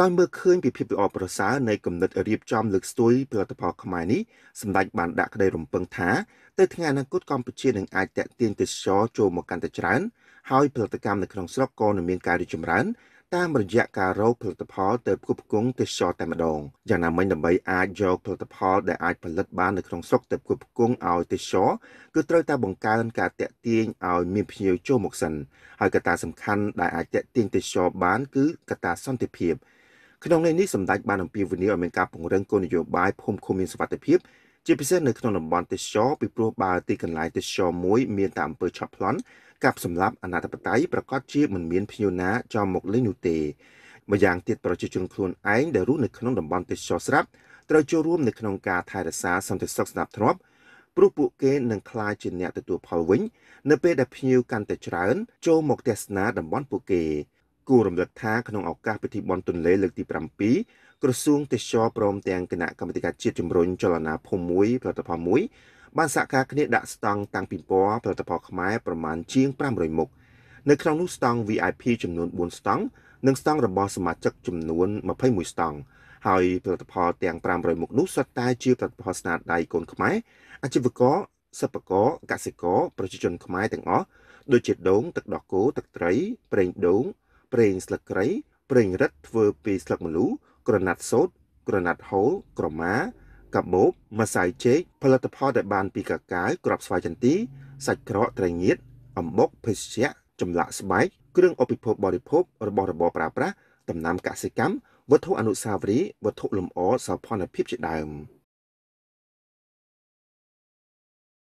ដោយមើលឃើញពីភាពល្អប្រសើរនៃគំនិតរៀបចំលើកស្ទួយផលិតផលខ្មែរនេះសម្ដេចបានដាក់ក្តីរំពឹងថាទៅថ្ងៃអនាគតកម្ពុជានឹងអាចតេទៀងទេសចរចូលមកកាន់តែច្រើនហើយផលិតកម្មនៅក្នុងស្រុកក៏នឹងមានការរីកចម្រើនតាមរយៈការរកផលិតផលទៅផ្គប់ផ្គង់ទេសចរតែម្ដងយ៉ាងណាមិញដើម្បីអាចយកផលិតផលដែលអាចផលិតបាននៅក្នុងស្រុកទៅផ្គប់ផ្គង់ឲ្យទេសចរគឺត្រូវតែបង្កើនការតេទៀងឲ្យមានភ្ញៀវចូលមកសិនហើយកត្តាសំខាន់ដែលអាចតេទៀងទេសចរបានគឺកត្តាសន្តិភាពក្នុងន័យនេះសម្ដេចបានអំពាវនាវឲ្យមានការពង្រឹងគោលនយោបាយភូមិឃុំមានសុវត្ថិភាព ជាពិសេសនៅក្នុងតំបន់ទេសចរពីព្រោះបើទីកន្លែងទេសចរមួយមានតែអំពើឆក់ប្លន់កັບសម្លាប់អនាធិបតេយ្យប្រកាសជាមិនមានភ្ញៀវណាចូលមកលេងនោះទេម្យ៉ាងទៀតប្រជាជនខ្លួនឯងដែលរស់នៅក្នុងតំបន់ទេសចរស្រាប់ត្រូវចូលរួមនៅក្នុងការថែរក្សាសន្តិសុខស្ដាប់ធ្នាប់ព្រោះពួកគេនឹងក្លាយជាអ្នកទទួលផលវិញនៅពេលដែលភ្ញៀវកាន់តែច្រើន ចូលមកទស្សនាតំបន់ពួកគេគួររំលឹកថាក្នុងឱកាសពិធីបុណ្យទន្លេលើកទី7ក្រសួងទេសចរព្រមទាំងគណៈកម្មាធិការជាតិជំរុញចលនាភូមិមួយផលិតផលមួយបានសហការគ្នាដាក់ស្តង់តាំងពិព័រណ៍ផលិតផលខ្មែរប្រមាណជាង500មុខនៅក្នុងនោះស្តង់ VIP ចំនួន4ស្តង់និងស្តង់របស់សមាជិក ចំនួន21ស្តង់ហើយផលិតផលទាំង500មុខនោះសុទ្ធតែជាផលិតផលស្នាដៃកូនខ្មែរអាជីវករសិប្បករកសិករប្រជាជន ខ្មែរទាំងអស់ដូចជាដូងទឹកដោះគោទឹកត្រីប្រេងដូងប្រេងស្លឹកគ្រៃប្រេងរឹតធ្វើពីស្លឹកម្លូក្រណាត់សូត្រក្រណាត់ហូលក្រមាកាបូបម្សៅចេកផលិតផលដែលបានពីកាកាវក្របស្វាយចន្ទីសាច់ក្រកត្រីងៀតអំបុកភេសជ្ជៈចម្លាក់ស្បែកគ្រឿងឧបភោគបរិភោគរបស់របរប្រើប្រាស់ដំណាំកសិកម្មវត្ថុអនុស្សាវរីយ៍វត្ថុលម្អសោភ័ណភាពជាដើម។